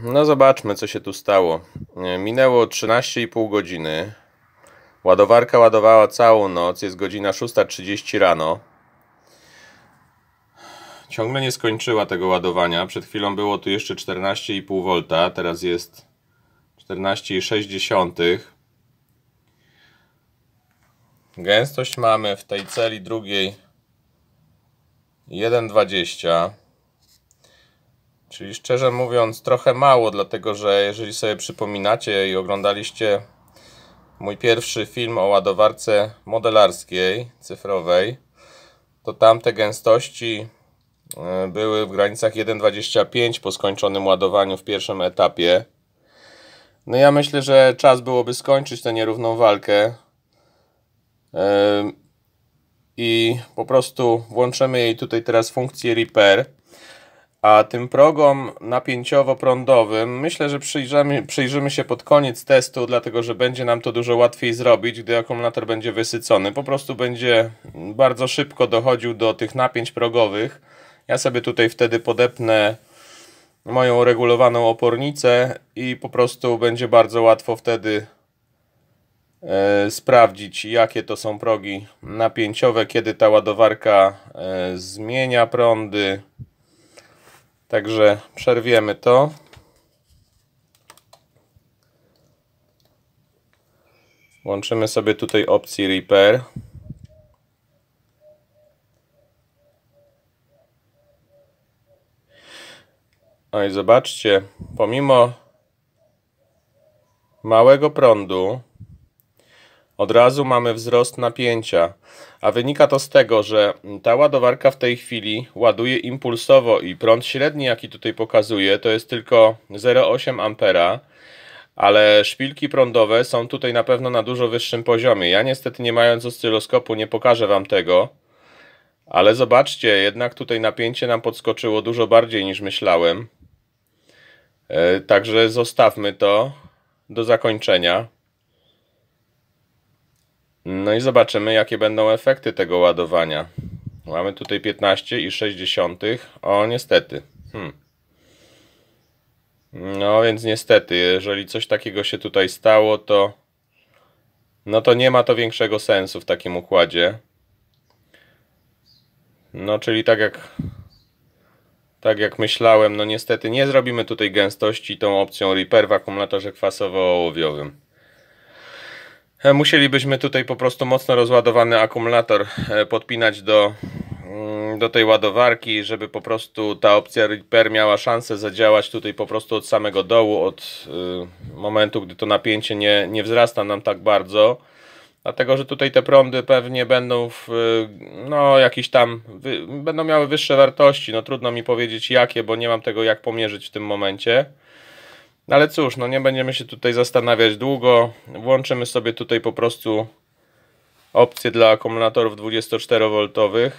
No zobaczmy, co się tu stało. E, minęło 13,5 godziny. Ładowarka ładowała całą noc. Jest godzina 6.30 rano. Ciągle nie skończyła tego ładowania. Przed chwilą było tu jeszcze 14,5 V. Teraz jest 14,6. Gęstość mamy w tej celi drugiej 1,20 Czyli szczerze mówiąc, trochę mało, dlatego że jeżeli sobie przypominacie i oglądaliście mój pierwszy film o ładowarce modelarskiej, cyfrowej, to tamte gęstości e, były w granicach 1,25 po skończonym ładowaniu w pierwszym etapie. No ja myślę, że czas byłoby skończyć tę nierówną walkę e, i po prostu włączymy jej tutaj teraz funkcję repair. A tym progom napięciowo-prądowym myślę, że przyjrzymy, przyjrzymy się pod koniec testu, dlatego że będzie nam to dużo łatwiej zrobić, gdy akumulator będzie wysycony. Po prostu będzie bardzo szybko dochodził do tych napięć progowych. Ja sobie tutaj wtedy podepnę moją regulowaną opornicę i po prostu będzie bardzo łatwo wtedy e, sprawdzić jakie to są progi napięciowe, kiedy ta ładowarka e, zmienia prądy. Także przerwiemy to. Włączymy sobie tutaj opcję Repair. No i zobaczcie, pomimo małego prądu od razu mamy wzrost napięcia, a wynika to z tego, że ta ładowarka w tej chwili ładuje impulsowo i prąd średni, jaki tutaj pokazuje, to jest tylko 0,8 ampera ale szpilki prądowe są tutaj na pewno na dużo wyższym poziomie. Ja niestety nie mając oscyloskopu nie pokażę Wam tego, ale zobaczcie, jednak tutaj napięcie nam podskoczyło dużo bardziej niż myślałem. E, także zostawmy to do zakończenia. No i zobaczymy, jakie będą efekty tego ładowania. Mamy tutaj 15,6. O, niestety. Hmm. No więc niestety, jeżeli coś takiego się tutaj stało, to no to nie ma to większego sensu w takim układzie. No czyli tak jak tak jak myślałem, no niestety nie zrobimy tutaj gęstości tą opcją Reaper w akumulatorze kwasowo-ołowiowym. E, musielibyśmy tutaj po prostu mocno rozładowany akumulator e, podpinać do, mm, do tej ładowarki, żeby po prostu ta opcja Reaper miała szansę zadziałać tutaj po prostu od samego dołu, od y, momentu, gdy to napięcie nie, nie wzrasta nam tak bardzo. Dlatego, że tutaj te prądy pewnie będą w, y, no jakiś tam, wy, będą miały wyższe wartości. No trudno mi powiedzieć jakie, bo nie mam tego jak pomierzyć w tym momencie. Ale cóż, no nie będziemy się tutaj zastanawiać długo. Włączymy sobie tutaj po prostu opcję dla akumulatorów 24V.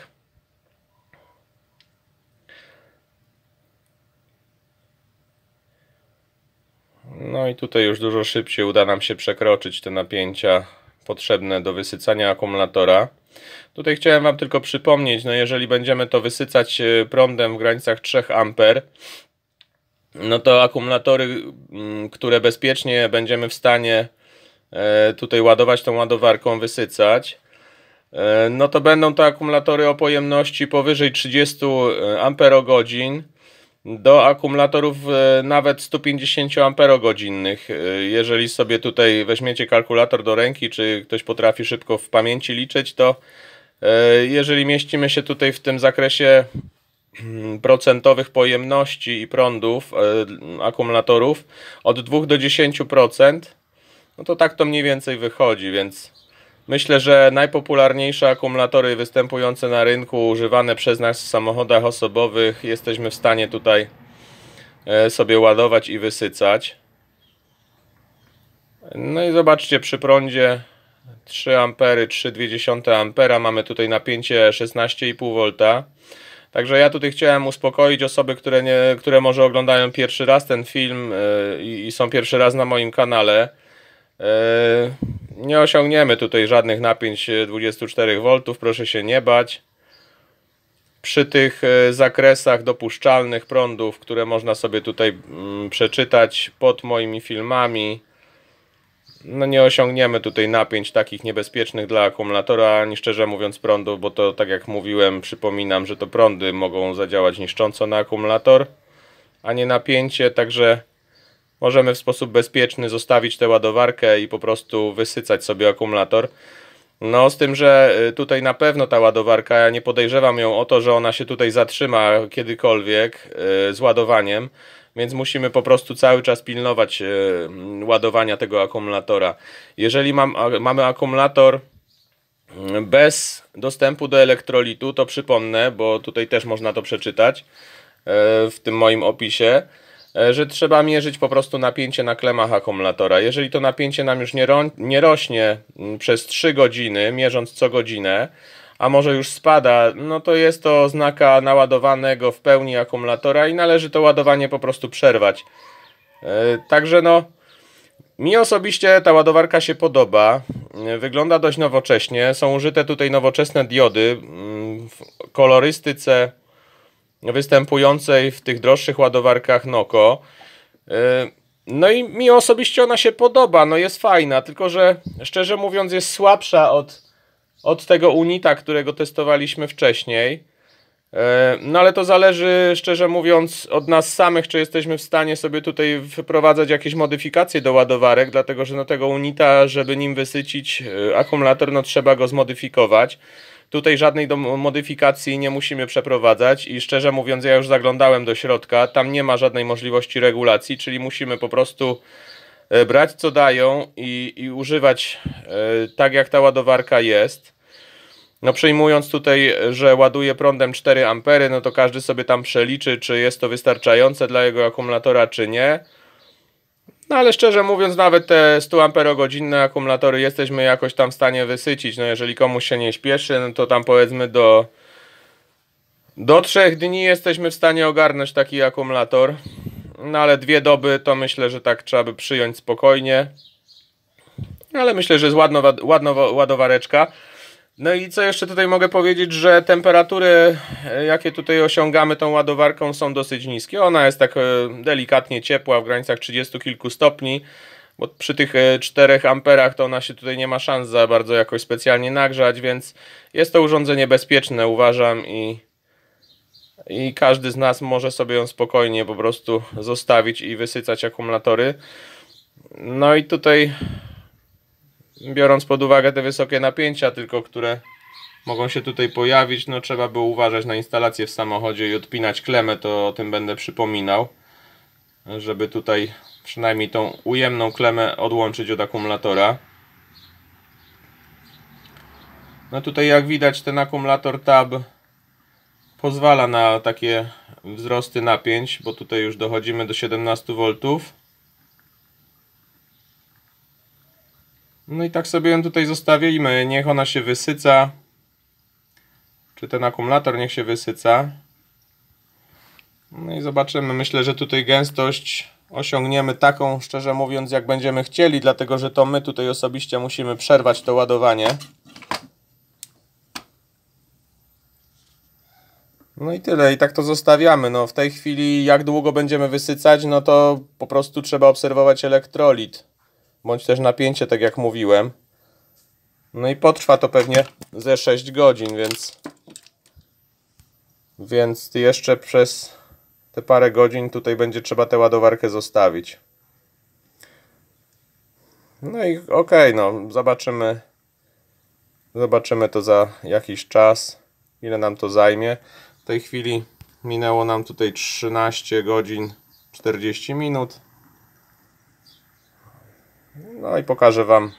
No i tutaj już dużo szybciej uda nam się przekroczyć te napięcia potrzebne do wysycania akumulatora. Tutaj chciałem Wam tylko przypomnieć, no jeżeli będziemy to wysycać y, prądem w granicach 3 A, no to akumulatory, mm, które bezpiecznie będziemy w stanie e, tutaj ładować tą ładowarką, wysycać, e, no to będą to akumulatory o pojemności powyżej 30 e, amperogodzin do akumulatorów nawet 150 amperogodzinnych. Jeżeli sobie tutaj weźmiecie kalkulator do ręki, czy ktoś potrafi szybko w pamięci liczyć, to jeżeli mieścimy się tutaj w tym zakresie Mm, procentowych pojemności i prądów e, akumulatorów od 2 do 10%, no to tak to mniej więcej wychodzi, więc myślę, że najpopularniejsze akumulatory występujące na rynku, używane przez nas w samochodach osobowych, jesteśmy w stanie tutaj e, sobie ładować i wysycać. No i zobaczcie przy prądzie 3 ampery, 3,2 ampera mamy tutaj napięcie 16,5 V Także ja tutaj chciałem uspokoić osoby, które, nie, które może oglądają pierwszy raz ten film e, i są pierwszy raz na moim kanale. E, nie osiągniemy tutaj żadnych napięć 24V, e, proszę się nie bać. Przy tych zakresach dopuszczalnych prądów, które można sobie tutaj mm, przeczytać pod moimi filmami, no nie osiągniemy tutaj napięć takich niebezpiecznych dla akumulatora, ani szczerze mówiąc prądu, bo to tak jak mówiłem, przypominam, że to prądy mogą zadziałać niszcząco na akumulator, a nie napięcie, także możemy w sposób bezpieczny zostawić tę ładowarkę i po prostu wysycać sobie akumulator. No z tym, że y, tutaj na pewno ta ładowarka, ja nie podejrzewam ją o to, że ona się tutaj zatrzyma kiedykolwiek y, z ładowaniem, więc musimy po prostu cały czas pilnować e, ładowania tego akumulatora. Jeżeli mam, mamy akumulator mm, bez dostępu do elektrolitu, to przypomnę, bo tutaj też można to przeczytać e, w tym moim opisie, e, że trzeba mierzyć po prostu napięcie na klemach akumulatora. Jeżeli to napięcie nam już nie, nie rośnie mm, przez 3 godziny, mierząc co godzinę, a może już spada, no to jest to oznaka naładowanego w pełni akumulatora i należy to ładowanie po prostu przerwać. E, także no, mi osobiście ta ładowarka się podoba. E, wygląda dość nowocześnie. Są użyte tutaj nowoczesne diody mm, w kolorystyce występującej w tych droższych ładowarkach Noko. E, no i mi osobiście ona się podoba, no jest fajna, tylko że szczerze mówiąc jest słabsza od od tego Unita, którego testowaliśmy wcześniej. E, no ale to zależy, szczerze mówiąc, od nas samych, czy jesteśmy w stanie sobie tutaj wprowadzać jakieś modyfikacje do ładowarek, dlatego że no tego unita, żeby nim wysycić e, akumulator, no trzeba go zmodyfikować. Tutaj żadnej modyfikacji nie musimy przeprowadzać i szczerze mówiąc, ja już zaglądałem do środka, tam nie ma żadnej możliwości regulacji, czyli musimy po prostu E, brać co dają i, i używać e, tak jak ta ładowarka jest. No przyjmując tutaj, że ładuje prądem 4 ampery, no to każdy sobie tam przeliczy, czy jest to wystarczające dla jego akumulatora, czy nie. No ale szczerze mówiąc, nawet te 100 amperogodzinne akumulatory jesteśmy jakoś tam w stanie wysycić. No jeżeli komuś się nie śpieszy, no to tam powiedzmy do do trzech dni jesteśmy w stanie ogarnąć taki akumulator. No ale dwie doby to myślę, że tak trzeba by przyjąć spokojnie. Ale myślę, że jest ładno, ładno, ładowareczka. No i co jeszcze tutaj mogę powiedzieć, że temperatury, e, jakie tutaj osiągamy tą ładowarką są dosyć niskie. Ona jest tak e, delikatnie ciepła, w granicach 30 kilku stopni, bo przy tych 4 e, amperach to ona się tutaj nie ma szans za bardzo jakoś specjalnie nagrzać, więc jest to urządzenie bezpieczne uważam i i każdy z nas może sobie ją spokojnie po prostu zostawić i wysycać akumulatory. No i tutaj biorąc pod uwagę te wysokie napięcia tylko, które mogą się tutaj pojawić, no trzeba by uważać na instalację w samochodzie i odpinać klemę, to o tym będę przypominał, żeby tutaj przynajmniej tą ujemną klemę odłączyć od akumulatora. No tutaj jak widać ten akumulator TAB pozwala na takie wzrosty napięć, bo tutaj już dochodzimy do 17 V. No i tak sobie ją tutaj zostawimy, niech ona się wysyca, czy ten akumulator niech się wysyca. No i zobaczymy, myślę, że tutaj gęstość osiągniemy taką, szczerze mówiąc, jak będziemy chcieli, dlatego że to my tutaj osobiście musimy przerwać to ładowanie. No i tyle, i tak to zostawiamy. No, w tej chwili, jak długo będziemy wysycać, no to po prostu trzeba obserwować elektrolit, bądź też napięcie, tak jak mówiłem. No i potrwa to pewnie ze 6 godzin, więc, więc jeszcze przez te parę godzin tutaj będzie trzeba tę ładowarkę zostawić. No i okej, okay, no zobaczymy. Zobaczymy to za jakiś czas, ile nam to zajmie. W tej chwili minęło nam tutaj 13 godzin 40 minut. No i pokażę Wam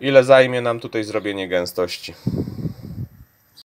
ile zajmie nam tutaj zrobienie gęstości.